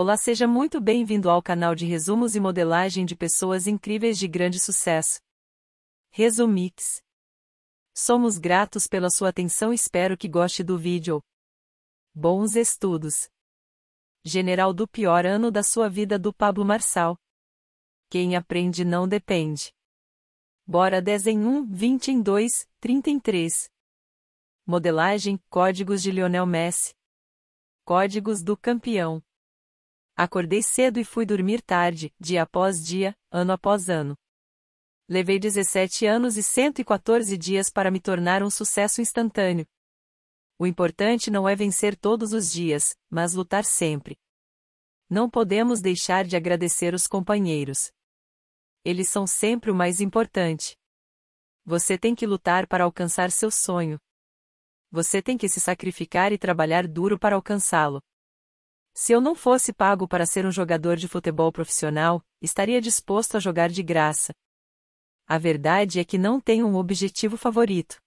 Olá, seja muito bem-vindo ao canal de resumos e modelagem de pessoas incríveis de grande sucesso. Resumix. Somos gratos pela sua atenção, espero que goste do vídeo. Bons estudos. General do pior ano da sua vida do Pablo Marçal. Quem aprende não depende. Bora 10 em 1, 20 em 2, 30 em 3. Modelagem, códigos de Lionel Messi. Códigos do campeão. Acordei cedo e fui dormir tarde, dia após dia, ano após ano. Levei 17 anos e 114 dias para me tornar um sucesso instantâneo. O importante não é vencer todos os dias, mas lutar sempre. Não podemos deixar de agradecer os companheiros. Eles são sempre o mais importante. Você tem que lutar para alcançar seu sonho. Você tem que se sacrificar e trabalhar duro para alcançá-lo. Se eu não fosse pago para ser um jogador de futebol profissional, estaria disposto a jogar de graça. A verdade é que não tenho um objetivo favorito.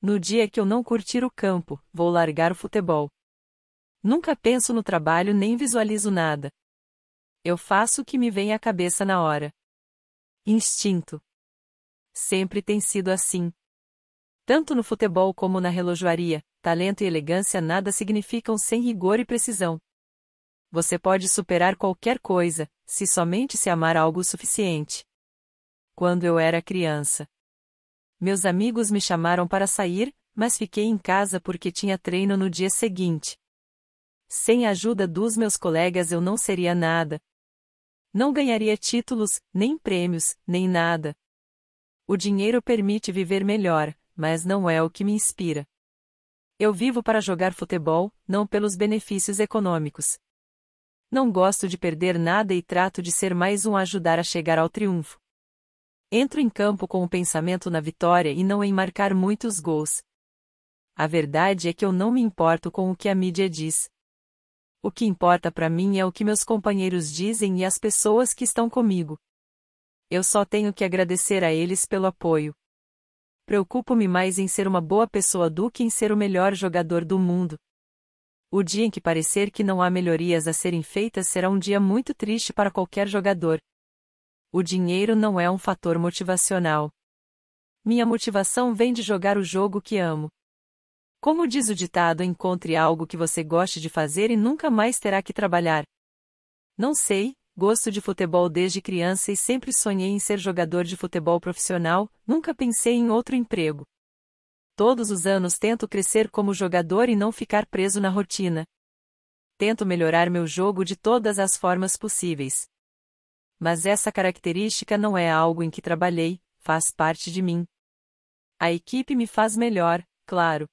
No dia que eu não curtir o campo, vou largar o futebol. Nunca penso no trabalho nem visualizo nada. Eu faço o que me vem à cabeça na hora. Instinto. Sempre tem sido assim. Tanto no futebol como na relojoaria, talento e elegância nada significam sem rigor e precisão. Você pode superar qualquer coisa, se somente se amar algo o suficiente. Quando eu era criança, meus amigos me chamaram para sair, mas fiquei em casa porque tinha treino no dia seguinte. Sem a ajuda dos meus colegas eu não seria nada. Não ganharia títulos, nem prêmios, nem nada. O dinheiro permite viver melhor, mas não é o que me inspira. Eu vivo para jogar futebol, não pelos benefícios econômicos. Não gosto de perder nada e trato de ser mais um a ajudar a chegar ao triunfo. Entro em campo com o pensamento na vitória e não em marcar muitos gols. A verdade é que eu não me importo com o que a mídia diz. O que importa para mim é o que meus companheiros dizem e as pessoas que estão comigo. Eu só tenho que agradecer a eles pelo apoio. Preocupo-me mais em ser uma boa pessoa do que em ser o melhor jogador do mundo. O dia em que parecer que não há melhorias a serem feitas será um dia muito triste para qualquer jogador. O dinheiro não é um fator motivacional. Minha motivação vem de jogar o jogo que amo. Como diz o ditado, encontre algo que você goste de fazer e nunca mais terá que trabalhar. Não sei, gosto de futebol desde criança e sempre sonhei em ser jogador de futebol profissional, nunca pensei em outro emprego. Todos os anos tento crescer como jogador e não ficar preso na rotina. Tento melhorar meu jogo de todas as formas possíveis. Mas essa característica não é algo em que trabalhei, faz parte de mim. A equipe me faz melhor, claro.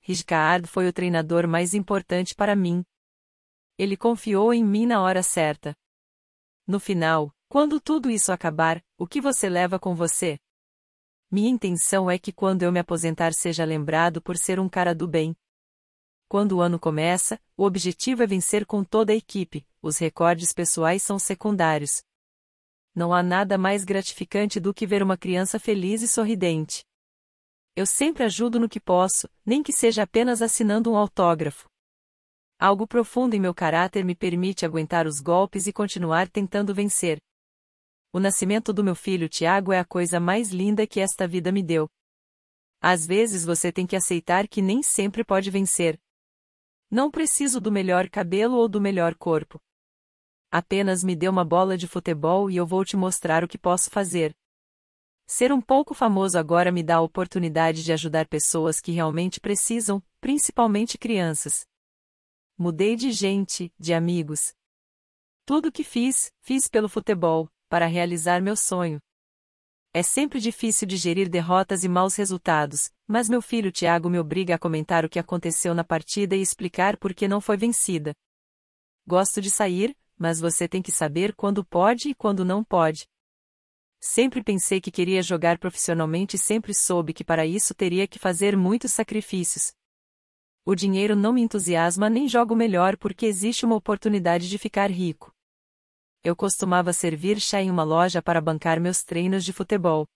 Rijkaard foi o treinador mais importante para mim. Ele confiou em mim na hora certa. No final, quando tudo isso acabar, o que você leva com você? Minha intenção é que quando eu me aposentar seja lembrado por ser um cara do bem. Quando o ano começa, o objetivo é vencer com toda a equipe, os recordes pessoais são secundários. Não há nada mais gratificante do que ver uma criança feliz e sorridente. Eu sempre ajudo no que posso, nem que seja apenas assinando um autógrafo. Algo profundo em meu caráter me permite aguentar os golpes e continuar tentando vencer. O nascimento do meu filho Tiago é a coisa mais linda que esta vida me deu. Às vezes você tem que aceitar que nem sempre pode vencer. Não preciso do melhor cabelo ou do melhor corpo. Apenas me dê uma bola de futebol e eu vou te mostrar o que posso fazer. Ser um pouco famoso agora me dá a oportunidade de ajudar pessoas que realmente precisam, principalmente crianças. Mudei de gente, de amigos. Tudo que fiz, fiz pelo futebol para realizar meu sonho. É sempre difícil digerir derrotas e maus resultados, mas meu filho Tiago me obriga a comentar o que aconteceu na partida e explicar por que não foi vencida. Gosto de sair, mas você tem que saber quando pode e quando não pode. Sempre pensei que queria jogar profissionalmente e sempre soube que para isso teria que fazer muitos sacrifícios. O dinheiro não me entusiasma nem jogo melhor porque existe uma oportunidade de ficar rico eu costumava servir chá em uma loja para bancar meus treinos de futebol,